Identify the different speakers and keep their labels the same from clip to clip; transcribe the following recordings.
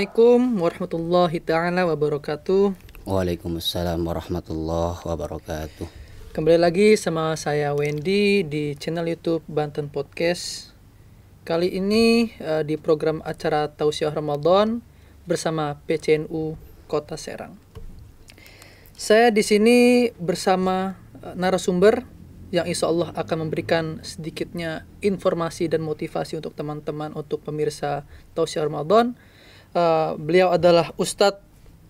Speaker 1: Assalamualaikum warahmatullahi taala wabarakatuh.
Speaker 2: Waalaikumsalam warahmatullahi wabarakatuh.
Speaker 1: Kembali lagi sama saya Wendy di channel YouTube Banten Podcast. Kali ini uh, di program acara Tausiah Ramadan bersama PCNU Kota Serang. Saya di sini bersama eh, narasumber yang insya Allah akan memberikan sedikitnya informasi dan motivasi untuk teman-teman untuk pemirsa Tausiah Ramadan Uh, beliau adalah Ustadz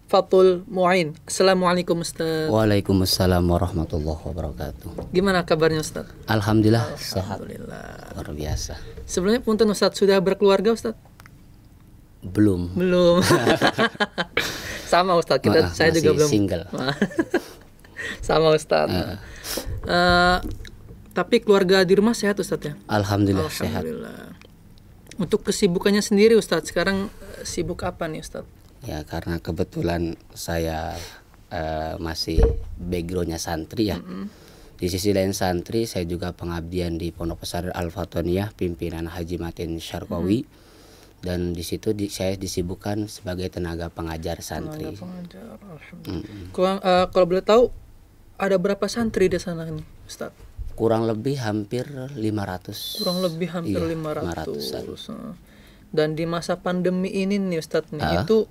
Speaker 1: Fatul Muain. Assalamualaikum Ustaz.
Speaker 2: Waalaikumsalam warahmatullahi wabarakatuh.
Speaker 1: Gimana kabarnya Ustaz?
Speaker 2: Alhamdulillah, Alhamdulillah. sehat.
Speaker 1: Luar biasa. Sebelumnya punten Ustaz sudah berkeluarga Ustaz?
Speaker 2: Belum. Belum.
Speaker 1: Sama Ustaz, kita Maaf, saya juga belum. single. Sama Ustaz. Uh. Eh. Uh, eh, tapi keluarga di rumah sehat Ustaz ya? Alhamdulillah, Alhamdulillah. sehat. Untuk kesibukannya sendiri Ustadz, sekarang eh, sibuk apa nih Ustadz?
Speaker 2: Ya karena kebetulan saya uh, masih backgroundnya santri ya. Mm -hmm. Di sisi lain santri, saya juga pengabdian di Pondok Pesantren Al Fatoniyah, pimpinan Haji Matin Syarkawi. Mm -hmm. Dan di situ di, saya disibukkan sebagai tenaga pengajar santri. Tenaga
Speaker 1: pengajar, alhamdulillah.
Speaker 2: Mm -hmm. Kalau
Speaker 1: uh, kalau boleh tahu, ada berapa santri di sana ini, Ustadz?
Speaker 2: kurang lebih hampir 500 kurang lebih hampir iya,
Speaker 1: 500, dan di masa pandemi ini nih Ustadz nih uh, itu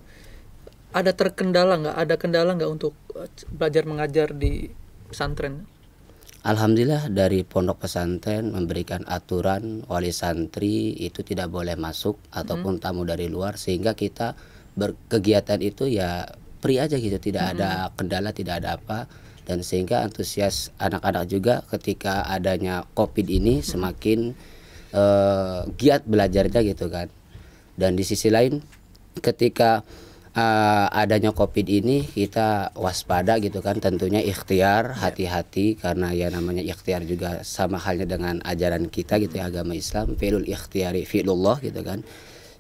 Speaker 1: ada terkendala nggak ada kendala nggak untuk eh, belajar mengajar di pesantren
Speaker 2: Alhamdulillah dari pondok pesantren memberikan aturan wali santri itu tidak boleh masuk mhm. ataupun hmm. tamu dari luar sehingga kita berkegiatan itu ya pri aja gitu tidak hmm. ada kendala tidak ada apa dan sehingga antusias anak-anak juga ketika adanya covid ini hmm. semakin uh, giat belajarnya gitu kan dan di sisi lain ketika uh, adanya covid ini kita waspada gitu kan tentunya ikhtiar ya. hati-hati karena ya namanya ikhtiar juga sama halnya dengan ajaran kita gitu ya agama Islam fi'lul ikhtiari fi'lullah gitu kan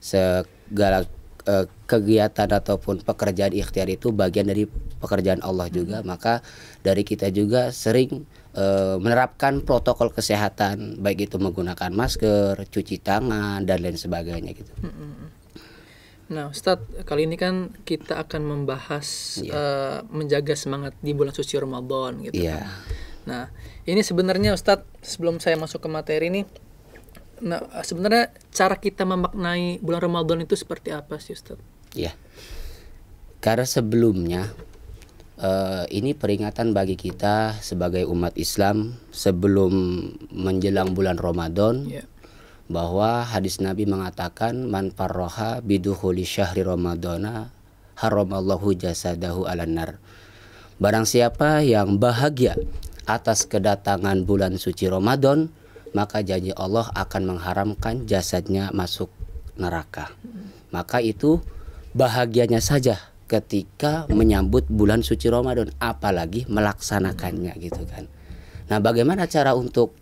Speaker 2: segala Eh, kegiatan ataupun pekerjaan ikhtiar itu bagian dari pekerjaan Allah juga. Hmm. Maka dari kita juga sering eh, menerapkan protokol kesehatan, baik itu menggunakan masker, cuci tangan dan lain sebagainya gitu.
Speaker 1: Hmm, hmm, nah, Ustadz, kali ini kan kita akan membahas yeah. Iya. uh, menjaga semangat di bulan suci Ramadan gitu. Yeah. Kan? Nah, ini sebenarnya Ustadz, sebelum saya masuk ke materi ini, nah sebenarnya cara kita memaknai bulan Ramadan itu seperti apa sih Ustaz?
Speaker 2: Ya. Karena sebelumnya uh, ini peringatan bagi kita sebagai umat Islam sebelum menjelang bulan Ramadan yeah. bahwa hadis Nabi mengatakan man parroha biduhuli syahri Ramadana haramallahu jasadahu alanar. Barang siapa yang bahagia atas kedatangan bulan suci Ramadan, maka janji Allah akan mengharamkan jasadnya masuk neraka. Maka itu bahagianya saja ketika menyambut bulan suci Ramadan, apalagi melaksanakannya gitu kan. Nah, bagaimana cara untuk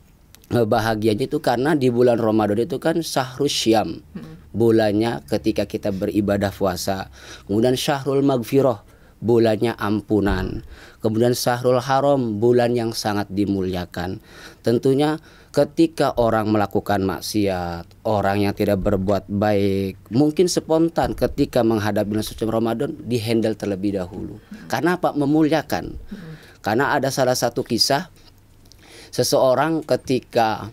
Speaker 2: bahagianya itu karena di bulan Ramadan itu kan syahrul syam. Bulannya ketika kita beribadah puasa. Kemudian syahrul magfirah, bulannya ampunan. Kemudian syahrul haram, bulan yang sangat dimuliakan. Tentunya ketika orang melakukan maksiat, orang yang tidak berbuat baik, mungkin spontan ketika menghadapi bulan suci Ramadan dihandle terlebih dahulu. Karena apa? Memuliakan. Karena ada salah satu kisah seseorang ketika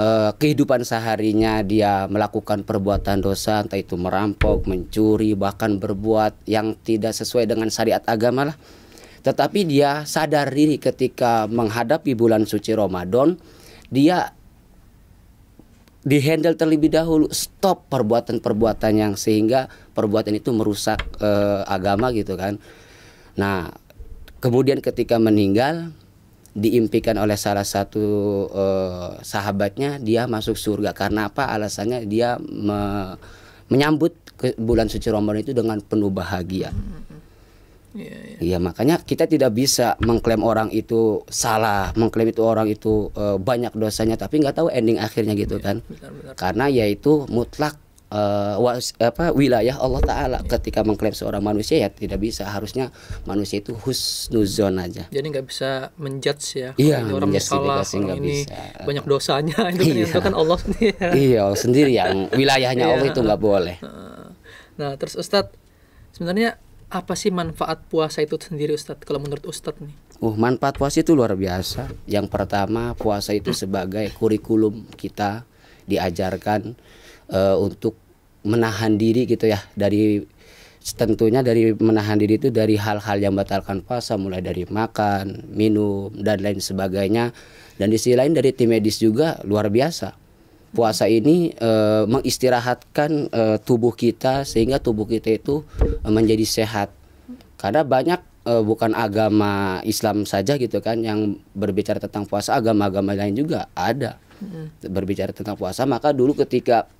Speaker 2: eh, kehidupan seharinya dia melakukan perbuatan dosa, entah itu merampok, mencuri, bahkan berbuat yang tidak sesuai dengan syariat agama lah. Tetapi dia sadar diri ketika menghadapi bulan suci Ramadan, dia dihandle terlebih dahulu stop perbuatan-perbuatan yang sehingga perbuatan itu merusak eh, agama gitu kan nah kemudian ketika meninggal diimpikan oleh salah satu eh, sahabatnya dia masuk surga karena apa alasannya dia me, menyambut ke bulan suci Ramadan itu dengan penuh bahagia hmm. Iya, Ya, makanya kita tidak bisa mengklaim orang itu salah, mengklaim itu orang itu e, banyak dosanya, tapi nggak tahu ending akhirnya gitu ya, kan? Benar, benar. Karena yaitu mutlak e, was, apa wilayah Allah Taala ya. ketika mengklaim seorang manusia ya tidak bisa, harusnya manusia itu husnuzon aja.
Speaker 1: Jadi nggak bisa menjudge ya? Iya, orang salah, orang ini bisa. banyak
Speaker 2: dosanya itu kan, iya. kan Allah
Speaker 1: sendiri. Iya,
Speaker 2: Allah sendiri yang wilayahnya iya. Allah itu nggak boleh.
Speaker 1: Nah, terus Ustadz sebenarnya apa sih manfaat puasa itu sendiri Ustadz kalau menurut Ustadz nih?
Speaker 2: Uh, manfaat puasa itu luar biasa. Yang pertama puasa itu sebagai kurikulum kita diajarkan uh, untuk menahan diri gitu ya dari tentunya dari menahan diri itu dari hal-hal yang batalkan puasa mulai dari makan, minum dan lain sebagainya. Dan di sisi lain dari tim medis juga luar biasa puasa ini e, mengistirahatkan e, tubuh kita sehingga tubuh kita itu e, menjadi sehat. Karena banyak e, bukan agama Islam saja gitu kan yang berbicara tentang puasa, agama-agama lain juga ada hmm. berbicara tentang puasa. Maka dulu ketika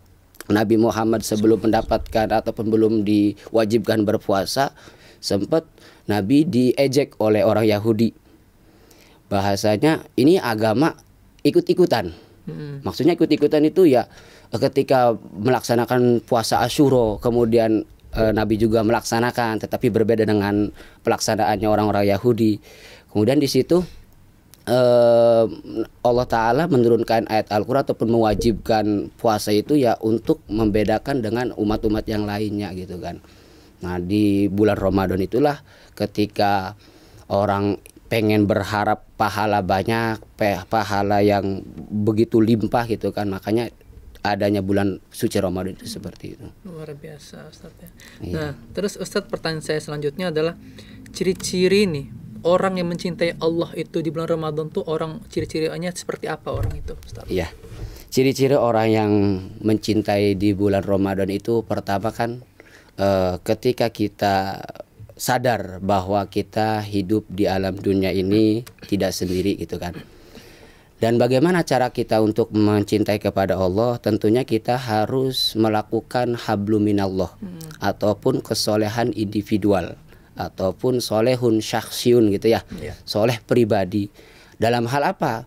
Speaker 2: Nabi Muhammad sebelum mendapatkan ataupun belum diwajibkan berpuasa, sempat Nabi diejek oleh orang Yahudi. Bahasanya ini agama ikut-ikutan Hmm. Maksudnya ikut-ikutan itu ya eh, ketika melaksanakan puasa Asyuro, kemudian e, Nabi juga melaksanakan, tetapi berbeda dengan pelaksanaannya orang-orang Yahudi. Kemudian di situ e, Allah Taala menurunkan ayat Al-Qur'an ataupun mewajibkan puasa itu ya untuk membedakan dengan umat-umat yang lainnya gitu kan. Nah, di bulan Ramadan itulah ketika orang pengen berharap pahala banyak, pahala yang begitu limpah gitu kan. Makanya adanya bulan suci Ramadan itu seperti itu.
Speaker 1: Luar biasa Ustaz ya. Iya. Nah, terus Ustaz pertanyaan saya selanjutnya adalah ciri-ciri nih orang yang mencintai Allah itu di bulan Ramadan tuh orang ciri-cirinya seperti apa orang itu Ustaz?
Speaker 2: Iya. Ciri-ciri orang yang mencintai di bulan Ramadan itu pertama kan eh, ketika kita sadar bahwa kita hidup di alam dunia ini tidak sendiri gitu kan. Dan bagaimana cara kita untuk mencintai kepada Allah? Tentunya kita harus melakukan habluminallah hmm. ataupun kesolehan individual ataupun solehun syakhsiun gitu ya. Yeah. Soleh pribadi. Dalam hal apa?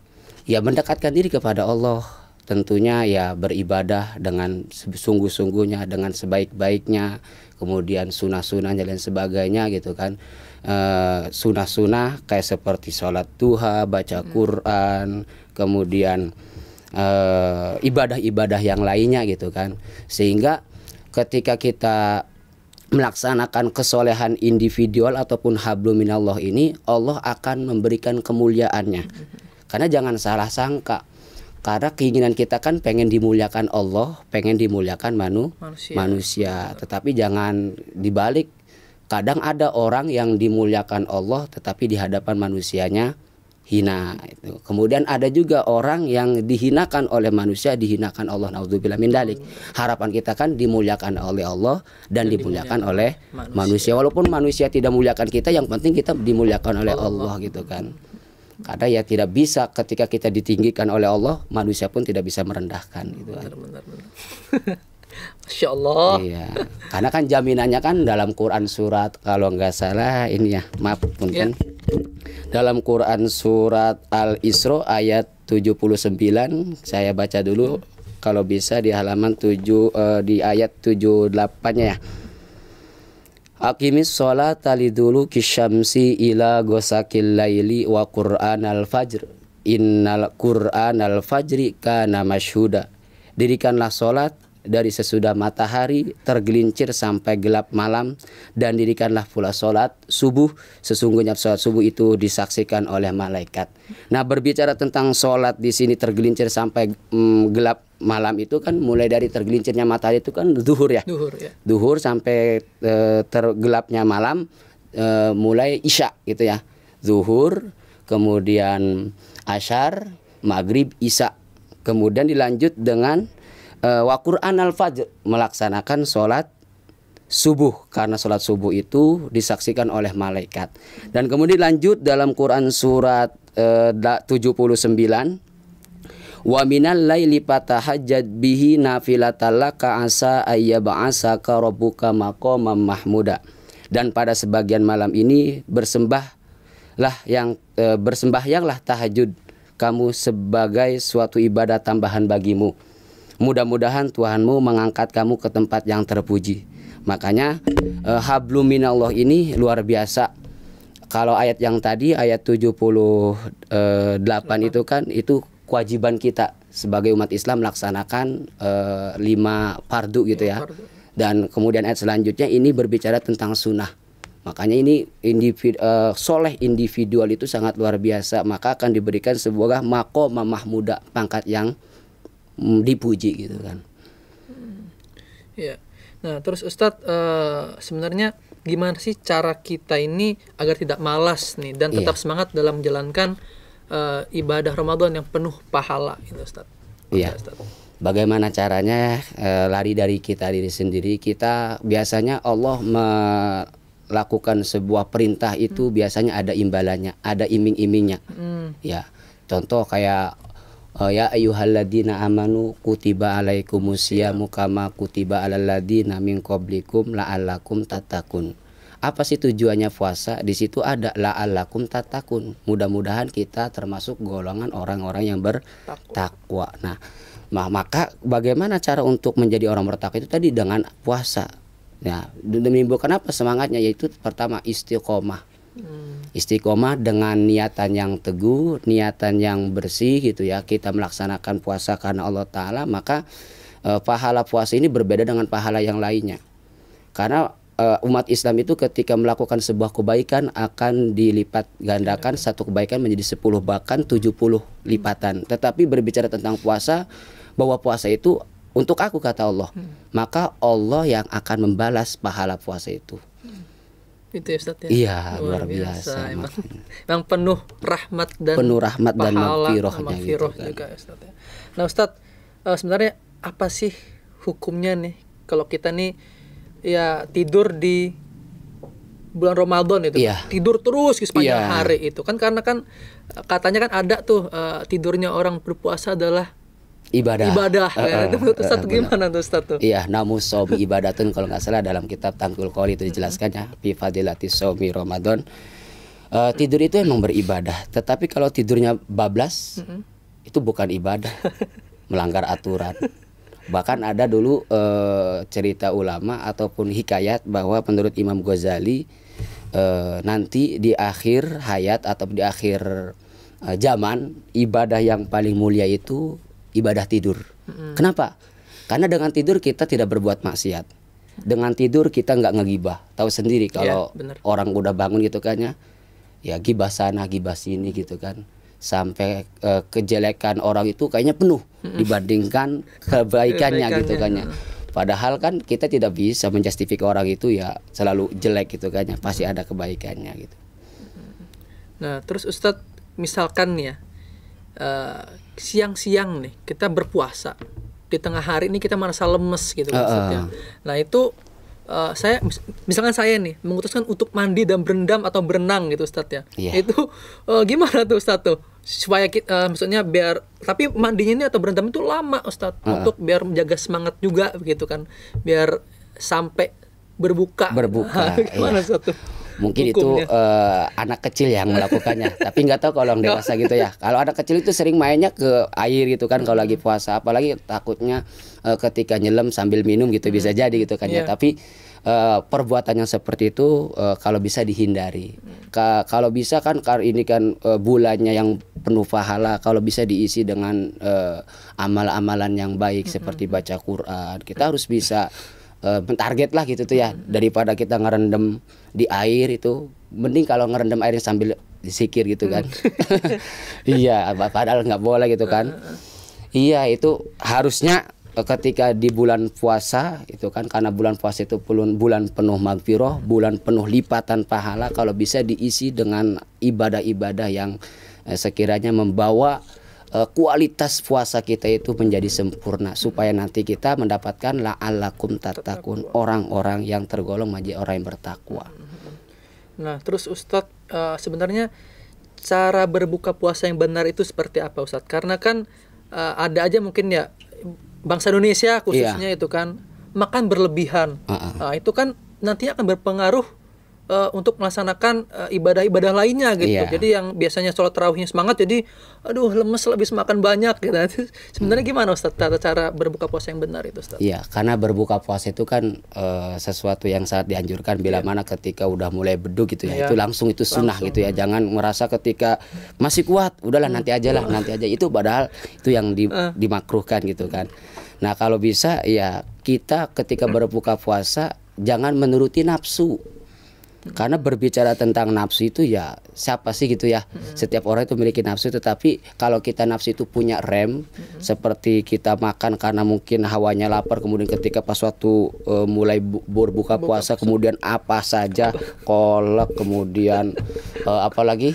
Speaker 2: Ya mendekatkan diri kepada Allah. Tentunya ya beribadah dengan sungguh-sungguhnya, dengan sebaik-baiknya, kemudian sunah-sunahnya dan sebagainya gitu kan eh, sunah-sunah kayak seperti sholat duha baca hmm. Quran kemudian eh, ibadah-ibadah yang lainnya gitu kan sehingga ketika kita melaksanakan kesolehan individual ataupun hablu minallah ini Allah akan memberikan kemuliaannya hmm. karena jangan salah sangka karena keinginan kita kan pengen dimuliakan Allah, pengen dimuliakan manu manusia. manusia. Tetapi jangan dibalik. Kadang ada orang yang dimuliakan Allah tetapi di hadapan manusianya hina Kemudian ada juga orang yang dihinakan oleh manusia, dihinakan Allah. Naudzubillah min dalik. Harapan kita kan dimuliakan oleh Allah dan, dimuliakan, oleh manusia. Walaupun manusia tidak muliakan kita, yang penting kita dimuliakan oleh Allah gitu kan. Karena ya tidak bisa ketika kita ditinggikan oleh Allah, manusia pun tidak bisa merendahkan gitu. Kan. Benar, Masya Allah. Iya. Karena kan jaminannya kan dalam Quran surat kalau nggak salah ini ya maaf mungkin Ya. dalam Quran surat Al Isra ayat 79 saya baca dulu kalau bisa di halaman 7 eh, di ayat 78 ya. Aqimis sholata lidulu kisyamsi ila gosakil laili wa qur'an al-fajr Innal qur'an al-fajri kana mashhuda Dirikanlah sholat dari sesudah matahari tergelincir sampai gelap malam dan dirikanlah pula sholat subuh sesungguhnya sholat subuh itu disaksikan oleh malaikat. Nah berbicara tentang sholat di sini tergelincir sampai mm, gelap malam itu kan mulai dari tergelincirnya matahari itu kan duhur ya. Duhur ya. Duhur sampai e, tergelapnya malam e, mulai isya gitu ya. Zuhur kemudian ashar maghrib isya kemudian dilanjut dengan uh, wa Qur'an al-fajr melaksanakan sholat subuh karena sholat subuh itu disaksikan oleh malaikat dan kemudian lanjut dalam Quran surat eh, uh, 79 wa minal laili fatahajjat bihi ka asa ka rabbuka maqaman mahmuda dan pada sebagian malam ini bersembahlah yang eh, bersembahyanglah tahajud kamu sebagai suatu ibadah tambahan bagimu Mudah-mudahan Tuhanmu mengangkat kamu ke tempat yang terpuji. Makanya eh, hablum minallah ini luar biasa. Kalau ayat yang tadi ayat 78 eh, itu kan itu kewajiban kita sebagai umat Islam melaksanakan eh, lima fardu gitu ya. Dan kemudian ayat selanjutnya ini berbicara tentang sunnah. Makanya ini individu, uh, eh, soleh individual itu sangat luar biasa. Maka akan diberikan sebuah mako muda pangkat yang Mm, dipuji gitu kan.
Speaker 1: Hmm. Ya. Nah, terus Ustadz uh, sebenarnya gimana sih cara kita ini agar tidak malas nih dan tetap iya. semangat dalam menjalankan uh, ibadah Ramadan yang penuh pahala gitu Ustadz.
Speaker 2: Iya. Bagaimana caranya uh, lari dari kita diri sendiri? Kita biasanya Allah melakukan sebuah perintah itu hmm. biasanya ada imbalannya, ada iming-imingnya. Hmm. Ya. Contoh kayak ya ayyuhalladzina amanu kutiba alaikumusyamu kama kutiba alal ladzina min qablikum la'allakum tattaqun. Apa sih tujuannya puasa? Di situ ada la'allakum tatakun. Mudah-mudahan kita termasuk golongan orang-orang yang bertakwa. Nah, maka bagaimana cara untuk menjadi orang bertakwa itu tadi dengan puasa. Nah, menimbulkan apa semangatnya yaitu pertama istiqomah Istiqomah dengan niatan yang teguh, niatan yang bersih gitu ya. Kita melaksanakan puasa karena Allah taala, maka e, pahala puasa ini berbeda dengan pahala yang lainnya. Karena e, umat Islam itu ketika melakukan sebuah kebaikan akan dilipat gandakan satu kebaikan menjadi 10 bahkan 70 lipatan. Tetapi berbicara tentang puasa bahwa puasa itu untuk aku kata Allah, hmm. maka Allah yang akan membalas pahala puasa itu.
Speaker 1: Itu ya Ustaz ya? Iya, luar, luar biasa. biasa emang, emang penuh rahmat dan penuh rahmat dan gitu kan. juga Ustaz ya. Nah, Ustaz, uh, eh, sebenarnya apa sih hukumnya nih kalau kita nih ya tidur di bulan Ramadan itu iya. tidur terus sepanjang iya. hari itu kan karena kan katanya kan ada tuh uh, tidurnya orang berpuasa adalah
Speaker 2: ibadah ibadah uh, itu Ustaz gimana tuh Ustaz iya namus sobi ibadatun kalau nggak salah dalam kitab tangkul koli itu dijelaskan ya fi fadilati sobi ramadan eh, tidur itu emang beribadah tetapi kalau tidurnya bablas itu bukan ibadah melanggar aturan bahkan ada dulu eh, cerita ulama ataupun hikayat bahwa menurut Imam Ghazali nanti di akhir hayat atau di akhir zaman ibadah yang paling mulia itu ibadah tidur. Mm-hmm. Kenapa? Karena dengan tidur kita tidak berbuat maksiat. Dengan tidur kita nggak ngegibah. Tahu sendiri iya, kalau yeah, orang udah bangun gitu kan ya, ya gibah sana, gibah sini gitu kan. Sampai uh, kejelekan orang itu kayaknya penuh mm-hmm. dibandingkan kebaikannya, gitu kan ya. Padahal kan kita tidak bisa menjustifikasi orang itu ya selalu jelek gitu kan ya. Pasti ada kebaikannya gitu.
Speaker 1: Nah, terus Ustadz misalkan ya uh, siang-siang nih kita berpuasa di tengah hari ini kita merasa lemes gitu uh, maksudnya. Nah itu uh, saya misalkan saya nih memutuskan untuk mandi dan berendam atau berenang gitu Ustaz ya. Yeah. Itu uh, gimana tuh Ustaz tuh? supaya kita, uh, eh, maksudnya biar tapi mandinya ini atau berendam itu lama Ustaz uh. untuk biar menjaga semangat juga begitu kan biar sampai berbuka berbuka gimana iya.
Speaker 2: Ustaz tuh? mungkin Hukumnya. itu uh, anak kecil yang melakukannya tapi nggak tahu kalau orang dewasa gitu ya kalau anak kecil itu sering mainnya ke air gitu kan kalau lagi puasa apalagi takutnya uh, ketika nyelam sambil minum gitu hmm. bisa jadi gitu kan yeah. ya iya. tapi Uh, perbuatan yang seperti itu uh, kalau bisa dihindari. Hmm. Ka kalau bisa kan kalau ini kan uh, bulannya yang penuh pahala, kalau bisa diisi dengan uh, amal-amalan yang baik -hmm. seperti baca Quran. Kita harus bisa uh, mentarget lah gitu tuh ya daripada kita ngerendam di air itu mending kalau ngerendam airnya sambil disikir gitu kan mm. iya iya padahal nggak boleh gitu kan iya itu harusnya ketika di bulan puasa itu kan karena bulan puasa itu bulan bulan penuh magfirah mm. bulan penuh lipatan pahala kalau bisa diisi dengan ibadah-ibadah yang eh, sekiranya membawa uh, kualitas puasa kita itu menjadi sempurna supaya nanti kita mendapatkan la alakum tatakun orang-orang yang tergolong maji orang yang bertakwa.
Speaker 1: Nah, terus Ustadz uh, eh, sebenarnya cara berbuka puasa yang benar itu seperti apa Ustadz? Karena kan uh, ada aja mungkin ya bangsa Indonesia khususnya yeah. itu kan makan berlebihan. Uh -uh. Uh, itu kan nanti akan berpengaruh uh, untuk melaksanakan eh, ibadah-ibadah lainnya gitu. Yeah. Jadi yang biasanya sholat tarawihnya semangat jadi aduh lemes lebih makan banyak gitu. Sebenarnya hmm. gimana Ustaz tata cara berbuka puasa yang benar itu Iya, yeah,
Speaker 2: karena berbuka puasa itu kan uh, sesuatu yang sangat dianjurkan bila yeah. mana ketika udah mulai beduk gitu ya. Yeah. Itu langsung itu sunnah langsung. gitu ya. Jangan merasa ketika masih kuat, udahlah nanti aja lah, hmm. nanti aja. Itu padahal itu yang di, uh. dimakruhkan gitu kan. Nah, kalau bisa ya kita ketika hmm. berbuka puasa jangan menuruti nafsu karena berbicara tentang nafsu itu ya siapa sih gitu ya. Hmm. Setiap orang itu memiliki nafsu tetapi kalau kita nafsu itu punya rem hmm. seperti kita makan karena mungkin hawanya lapar kemudian ketika pas waktu uh, mulai bu berbuka puasa kemudian apa saja kolak kemudian uh, eh, apalagi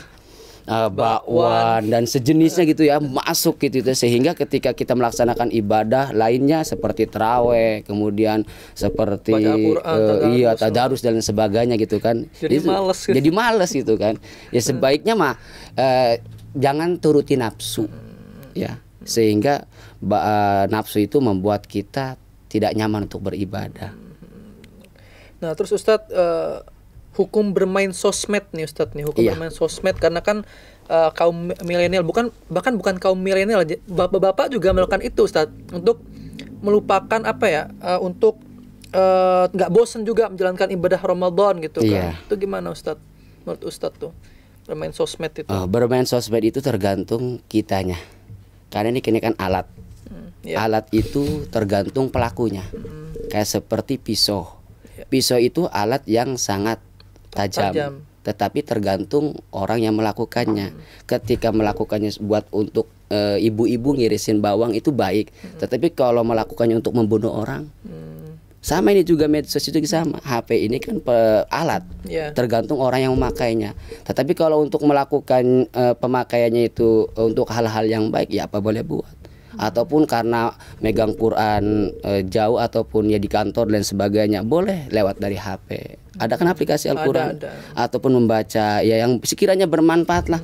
Speaker 2: uh, bakwan dan sejenisnya gitu ya masuk gitu itu ya. sehingga ketika kita melaksanakan ibadah lainnya seperti teraweh kemudian seperti iya uh, iya tadarus dan sebagainya gitu kan jadi itu, males gitu. jadi males gitu kan ya hmm. sebaiknya mah uh, jangan turuti nafsu ya sehingga uh, nafsu itu membuat kita tidak nyaman untuk beribadah.
Speaker 1: Nah, terus Ustadz, uh, hukum bermain sosmed nih Ustadz nih hukum iya. bermain sosmed karena kan uh, kaum milenial bukan bahkan bukan kaum milenial bapak-bapak juga melakukan itu Ustadz untuk melupakan apa ya uh, untuk eh, nggak uh, bosen juga menjalankan ibadah Ramadan gitu kan. iya. kan itu gimana Ustadz menurut Ustadz tuh bermain sosmed itu uh,
Speaker 2: bermain sosmed itu tergantung kitanya karena ini kini kan alat hmm, iya. alat itu tergantung pelakunya hmm. kayak seperti pisau iya. pisau itu alat yang sangat tajam. tajam. Tetapi tergantung orang yang melakukannya. Hmm. Ketika melakukannya buat untuk eh, ibu-ibu ngirisin bawang itu baik. Hmm. Tetapi kalau melakukannya untuk membunuh orang, hmm. sama ini juga medsos itu sama. HP ini kan pe alat, yeah. tergantung orang yang memakainya. Tetapi kalau untuk melakukan e, pemakaiannya itu untuk hal-hal yang baik, ya apa boleh buat ataupun karena megang Quran e, jauh ataupun ya di kantor dan sebagainya boleh lewat dari HP ada kan aplikasi Al-Quran ada, ada. ataupun membaca ya yang sekiranya bermanfaat lah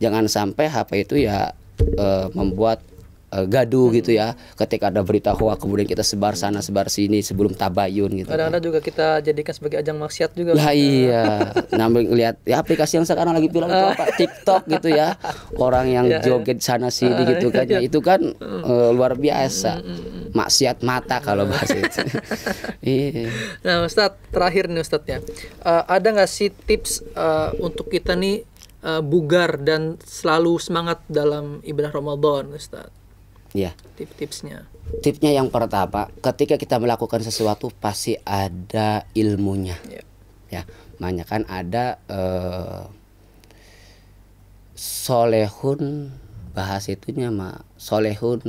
Speaker 2: jangan sampai HP itu ya e, membuat Eh, gaduh hmm. gitu ya. Ketika ada berita hoax kemudian kita sebar sana sebar sini sebelum tabayun gitu. Kadang-kadang
Speaker 1: ya. Kan. juga kita jadikan sebagai ajang maksiat juga. Lah
Speaker 2: iya. nah lihat ya aplikasi yang sekarang lagi viral itu apa? TikTok gitu ya. Orang yang ya, joget ya. sana sini uh, gitu kan. Ya, itu kan uh, luar biasa. Mm, mm, maksiat mata kalau bahas itu. Iya.
Speaker 1: Nah, Ustadz, terakhir nih Ustadz ya. Uh, ada nggak sih tips uh, untuk kita nih bugar dan selalu semangat dalam ibadah Ramadan, Ustaz? Ya. Tips-tipsnya.
Speaker 2: Tipsnya yang pertama, ketika kita melakukan sesuatu pasti ada ilmunya. Ya. ya makanya kan ada uh, solehun bahas itunya mah solehun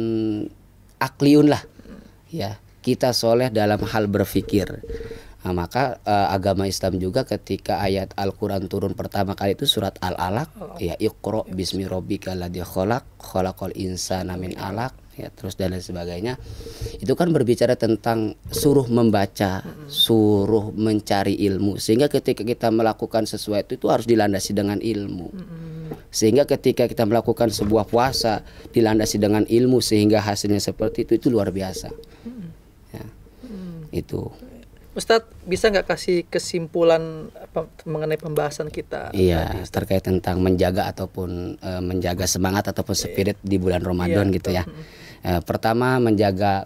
Speaker 2: akliun lah. Hmm. Ya, kita soleh dalam hal berpikir Nah, maka uh, agama Islam juga ketika ayat Al-Qur'an turun pertama kali itu surat Al-Alaq oh. ya Iqra bismi rabbikal ladzi khalaq khalaqal insana min alaq ya terus dan lain sebagainya. Itu kan berbicara tentang suruh membaca, suruh mencari ilmu sehingga ketika kita melakukan sesuatu itu harus dilandasi dengan ilmu. Sehingga ketika kita melakukan sebuah puasa dilandasi dengan ilmu sehingga hasilnya seperti itu itu luar biasa. Ya. Itu.
Speaker 1: Ustadz bisa nggak kasih kesimpulan mengenai pembahasan kita? Iya tadi,
Speaker 2: terkait tentang menjaga ataupun e, menjaga semangat ataupun iya. spirit di bulan iya, Ramadan iya, gitu ya. E, pertama menjaga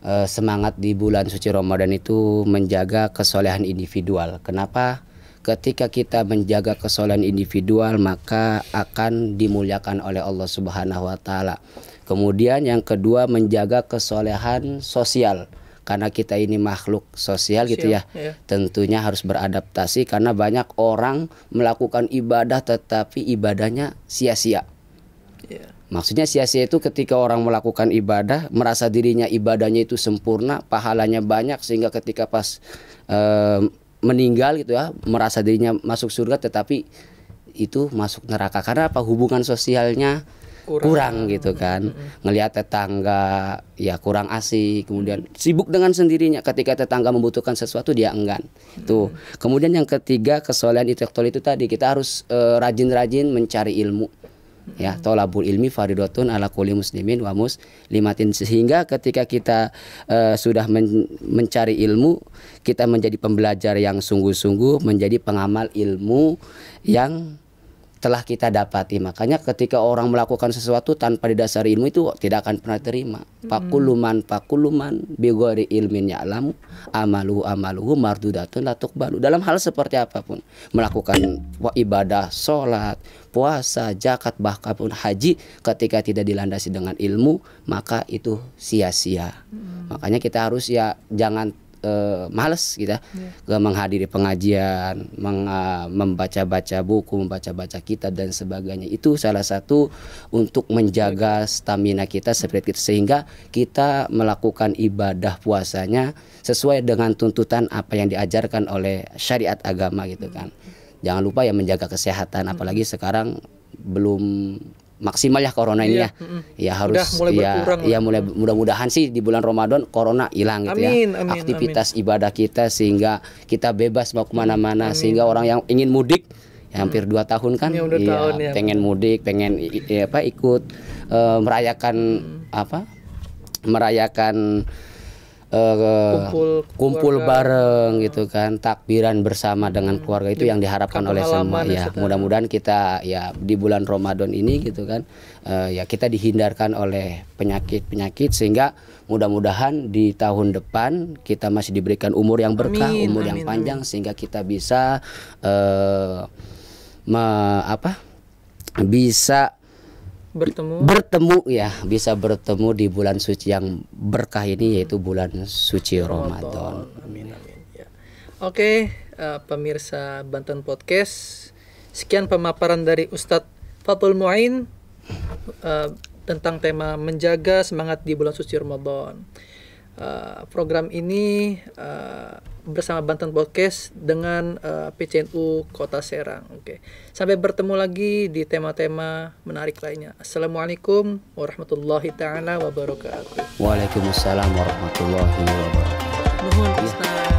Speaker 2: e, semangat di bulan suci Ramadan itu menjaga kesolehan individual. Kenapa? Ketika kita menjaga kesolehan individual maka akan dimuliakan oleh Allah Subhanahu Wa Taala. Kemudian yang kedua menjaga kesolehan sosial karena kita ini makhluk sosial gitu ya, iya. tentunya harus beradaptasi karena banyak orang melakukan ibadah tetapi ibadahnya sia-sia. Yeah. Maksudnya sia-sia itu ketika orang melakukan ibadah merasa dirinya ibadahnya itu sempurna, pahalanya banyak sehingga ketika pas e, meninggal gitu ya merasa dirinya masuk surga tetapi itu masuk neraka karena apa hubungan sosialnya kurang, kurang gitu hmm. kan hmm. ngelihat tetangga ya kurang asik kemudian sibuk dengan sendirinya ketika tetangga membutuhkan sesuatu dia enggan hmm. tuh kemudian yang ketiga kesolehan intelektual itu tadi kita harus eh, rajin-rajin uh, rajin -rajin mencari ilmu hmm. ya tolabul ilmi faridotun ala kulli muslimin wa muslimatin sehingga ketika kita uh, sudah men mencari ilmu kita menjadi pembelajar yang sungguh-sungguh menjadi pengamal ilmu yang telah kita dapati. Makanya ketika orang melakukan sesuatu tanpa didasari ilmu itu tidak akan pernah terima. Pakuluman pakuluman bigori ilmin ya'lamu amaluhu amaluhu mardudatun latuk balu. Dalam hal seperti apapun, melakukan ibadah, sholat, puasa, zakat bahkan pun haji ketika tidak dilandasi dengan ilmu, maka itu sia-sia. Hmm. Makanya kita harus ya jangan uh, males gitu yeah. Iya. gak menghadiri pengajian meng, uh, membaca-baca buku membaca-baca kitab dan sebagainya itu salah satu untuk menjaga stamina kita seperti itu sehingga kita melakukan ibadah puasanya sesuai dengan tuntutan apa yang diajarkan oleh syariat agama gitu kan hmm. jangan lupa ya menjaga kesehatan apalagi sekarang belum maksimal ya corona ini iya, ya. Mm, ya harus Udah mulai ya, ya mulai mudah-mudahan sih di bulan Ramadan corona hilang gitu ya. Amin, Aktivitas amin. ibadah kita sehingga kita bebas mau kemana mana amin. sehingga orang yang ingin mudik ya, hampir mm. dua tahun kan ya, ya, tahun, ya pengen mudik, pengen ya, apa ikut uh, merayakan hmm. apa? merayakan uh, kumpul kumpul bareng gitu kan takbiran bersama dengan hmm. keluarga itu yang diharapkan oleh semua ya mudah-mudahan kita ya di bulan Ramadan ini gitu kan uh, ya kita dihindarkan oleh penyakit-penyakit sehingga mudah-mudahan di tahun depan kita masih diberikan umur yang berkah amin, umur amin, yang panjang amin. sehingga kita bisa uh, me, apa bisa bertemu bertemu ya bisa bertemu di bulan suci yang berkah ini yaitu bulan suci Ramadan. Amin amin
Speaker 1: ya. Oke, uh, pemirsa Banten Podcast, sekian pemaparan dari Ustadz Fatul Muain uh, eh, tentang tema menjaga semangat di bulan suci Ramadan. Eh, program ini uh, bersama Banten Podcast dengan uh, eh, PCNU Kota Serang. Oke. Sampai bertemu lagi di tema-tema menarik lainnya. Assalamualaikum warahmatullahi taala wabarakatuh.
Speaker 2: Waalaikumsalam warahmatullahi wabarakatuh. Mohon